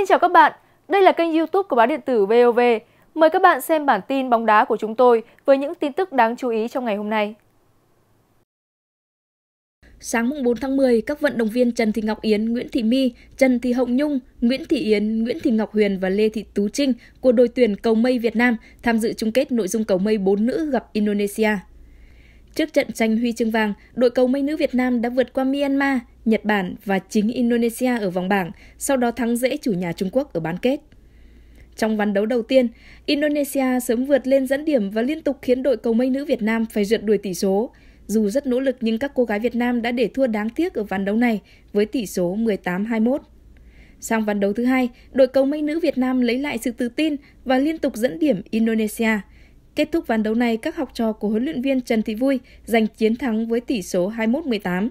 Xin chào các bạn, đây là kênh youtube của báo điện tử VOV. Mời các bạn xem bản tin bóng đá của chúng tôi với những tin tức đáng chú ý trong ngày hôm nay. Sáng 4 tháng 10, các vận động viên Trần Thị Ngọc Yến, Nguyễn Thị My, Trần Thị Hồng Nhung, Nguyễn Thị Yến, Nguyễn Thị Ngọc Huyền và Lê Thị Tú Trinh của đội tuyển cầu mây Việt Nam tham dự chung kết nội dung cầu mây 4 nữ gặp Indonesia. Trước trận tranh huy chương vàng, đội cầu mây nữ Việt Nam đã vượt qua Myanmar Nhật Bản và chính Indonesia ở vòng bảng, sau đó thắng dễ chủ nhà Trung Quốc ở bán kết. Trong ván đấu đầu tiên, Indonesia sớm vượt lên dẫn điểm và liên tục khiến đội cầu mây nữ Việt Nam phải rượt đuổi tỷ số. Dù rất nỗ lực nhưng các cô gái Việt Nam đã để thua đáng tiếc ở ván đấu này với tỷ số 18-21. Sang ván đấu thứ hai, đội cầu mây nữ Việt Nam lấy lại sự tự tin và liên tục dẫn điểm Indonesia. Kết thúc ván đấu này, các học trò của huấn luyện viên Trần Thị Vui giành chiến thắng với tỷ số 21-18.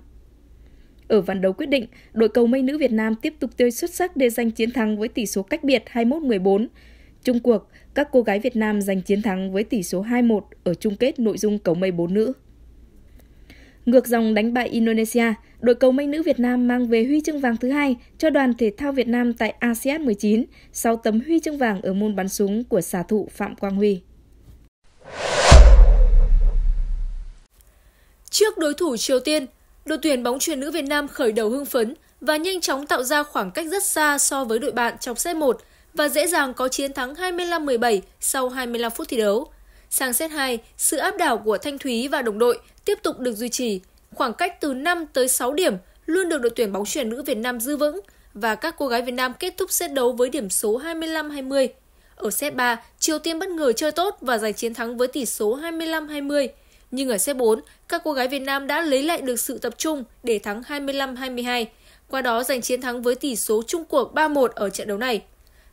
Ở ván đấu quyết định, đội cầu mây nữ Việt Nam tiếp tục tươi xuất sắc để giành chiến thắng với tỷ số cách biệt 21-14. Trung cuộc, các cô gái Việt Nam giành chiến thắng với tỷ số 2-1 ở chung kết nội dung cầu mây 4 nữ. Ngược dòng đánh bại Indonesia, đội cầu mây nữ Việt Nam mang về huy chương vàng thứ hai cho đoàn thể thao Việt Nam tại ASEAN 19 sau tấm huy chương vàng ở môn bắn súng của xạ thủ Phạm Quang Huy. Trước đối thủ Triều Tiên, Đội tuyển bóng truyền nữ Việt Nam khởi đầu hưng phấn và nhanh chóng tạo ra khoảng cách rất xa so với đội bạn trong set 1 và dễ dàng có chiến thắng 25-17 sau 25 phút thi đấu. Sang set 2, sự áp đảo của Thanh Thúy và đồng đội tiếp tục được duy trì. Khoảng cách từ 5 tới 6 điểm luôn được đội tuyển bóng chuyền nữ Việt Nam giữ vững và các cô gái Việt Nam kết thúc set đấu với điểm số 25-20. Ở set 3, Triều Tiên bất ngờ chơi tốt và giành chiến thắng với tỷ số 25-20. Nhưng ở set 4, các cô gái Việt Nam đã lấy lại được sự tập trung để thắng 25-22, qua đó giành chiến thắng với tỷ số chung cuộc 3-1 ở trận đấu này.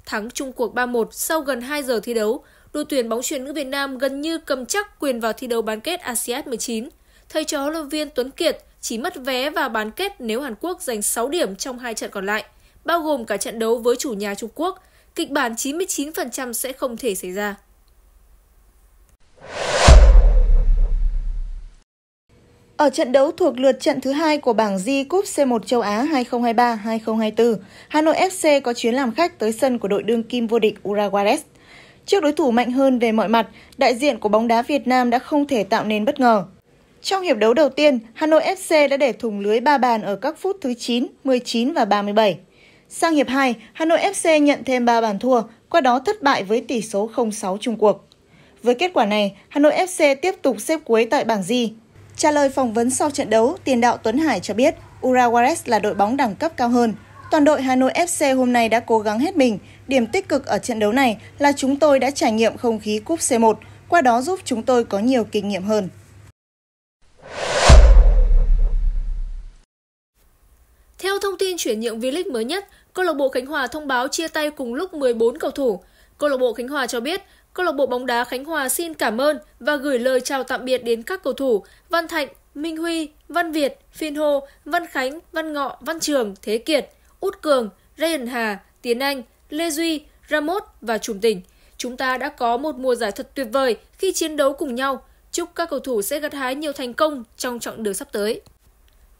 Thắng chung cuộc 3-1 sau gần 2 giờ thi đấu, đội tuyển bóng chuyền nữ Việt Nam gần như cầm chắc quyền vào thi đấu bán kết ASEAN 19. Thầy trò huấn luyện viên Tuấn Kiệt chỉ mất vé và bán kết nếu Hàn Quốc giành 6 điểm trong hai trận còn lại, bao gồm cả trận đấu với chủ nhà Trung Quốc. Kịch bản 99% sẽ không thể xảy ra. Ở trận đấu thuộc lượt trận thứ hai của bảng Di Cúp C1 châu Á 2023-2024, Hà Nội FC có chuyến làm khách tới sân của đội đương kim vô địch Uraguares. Trước đối thủ mạnh hơn về mọi mặt, đại diện của bóng đá Việt Nam đã không thể tạo nên bất ngờ. Trong hiệp đấu đầu tiên, Hà Nội FC đã để thủng lưới 3 bàn ở các phút thứ 9, 19 và 37. Sang hiệp 2, Hà Nội FC nhận thêm 3 bàn thua, qua đó thất bại với tỷ số 0-6 chung cuộc. Với kết quả này, Hà Nội FC tiếp tục xếp cuối tại bảng Di Trả lời phỏng vấn sau trận đấu, tiền đạo Tuấn Hải cho biết Urawares là đội bóng đẳng cấp cao hơn. Toàn đội Hà Nội FC hôm nay đã cố gắng hết mình. Điểm tích cực ở trận đấu này là chúng tôi đã trải nghiệm không khí cúp C1, qua đó giúp chúng tôi có nhiều kinh nghiệm hơn. Theo thông tin chuyển nhượng V-League mới nhất, câu lạc bộ Khánh Hòa thông báo chia tay cùng lúc 14 cầu thủ. Câu lạc bộ Khánh Hòa cho biết câu lạc bộ bóng đá Khánh Hòa xin cảm ơn và gửi lời chào tạm biệt đến các cầu thủ Văn Thạnh, Minh Huy, Văn Việt, Phiên Hồ, Văn Khánh, Văn Ngọ, Văn Trường, Thế Kiệt, Út Cường, Ryan Hà, Tiến Anh, Lê Duy, Ramos và Trùm Tỉnh. Chúng ta đã có một mùa giải thật tuyệt vời khi chiến đấu cùng nhau. Chúc các cầu thủ sẽ gặt hái nhiều thành công trong chặng đường sắp tới.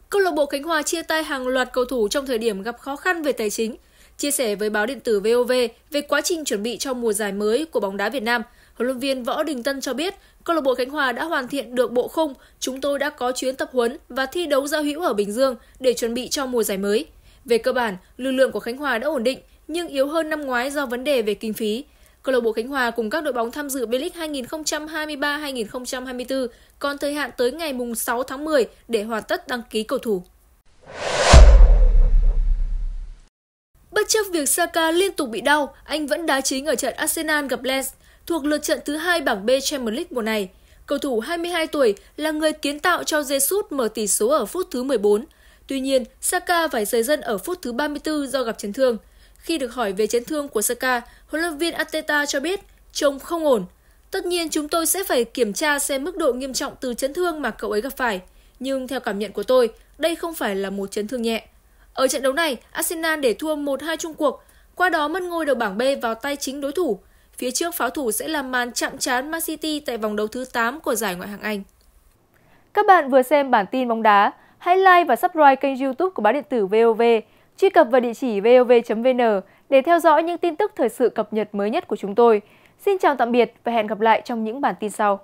Câu lạc bộ Khánh Hòa chia tay hàng loạt cầu thủ trong thời điểm gặp khó khăn về tài chính Chia sẻ với báo điện tử VOV về quá trình chuẩn bị cho mùa giải mới của bóng đá Việt Nam, huấn luyện viên Võ Đình Tân cho biết, câu lạc bộ Khánh Hòa đã hoàn thiện được bộ khung, chúng tôi đã có chuyến tập huấn và thi đấu giao hữu ở Bình Dương để chuẩn bị cho mùa giải mới. Về cơ bản, lực lượng của Khánh Hòa đã ổn định nhưng yếu hơn năm ngoái do vấn đề về kinh phí. Câu lạc bộ Khánh Hòa cùng các đội bóng tham dự V-League 2023-2024 còn thời hạn tới ngày 6 tháng 10 để hoàn tất đăng ký cầu thủ. Bất chấp việc Saka liên tục bị đau, anh vẫn đá chính ở trận Arsenal gặp Leeds thuộc lượt trận thứ hai bảng B Champions League mùa này. Cầu thủ 22 tuổi là người kiến tạo cho Jesus mở tỷ số ở phút thứ 14. Tuy nhiên, Saka phải rời dân ở phút thứ 34 do gặp chấn thương. Khi được hỏi về chấn thương của Saka, huấn luyện viên Ateta cho biết trông không ổn. Tất nhiên chúng tôi sẽ phải kiểm tra xem mức độ nghiêm trọng từ chấn thương mà cậu ấy gặp phải. Nhưng theo cảm nhận của tôi, đây không phải là một chấn thương nhẹ. Ở trận đấu này, Arsenal để thua 1-2 chung cuộc, qua đó mất ngôi đầu bảng B vào tay chính đối thủ. Phía trước pháo thủ sẽ làm màn chạm trán Man City tại vòng đấu thứ 8 của giải Ngoại hạng Anh. Các bạn vừa xem bản tin bóng đá. Hãy like và subscribe kênh youtube của báo điện tử VOV. Truy cập vào địa chỉ vov.vn để theo dõi những tin tức thời sự cập nhật mới nhất của chúng tôi. Xin chào tạm biệt và hẹn gặp lại trong những bản tin sau.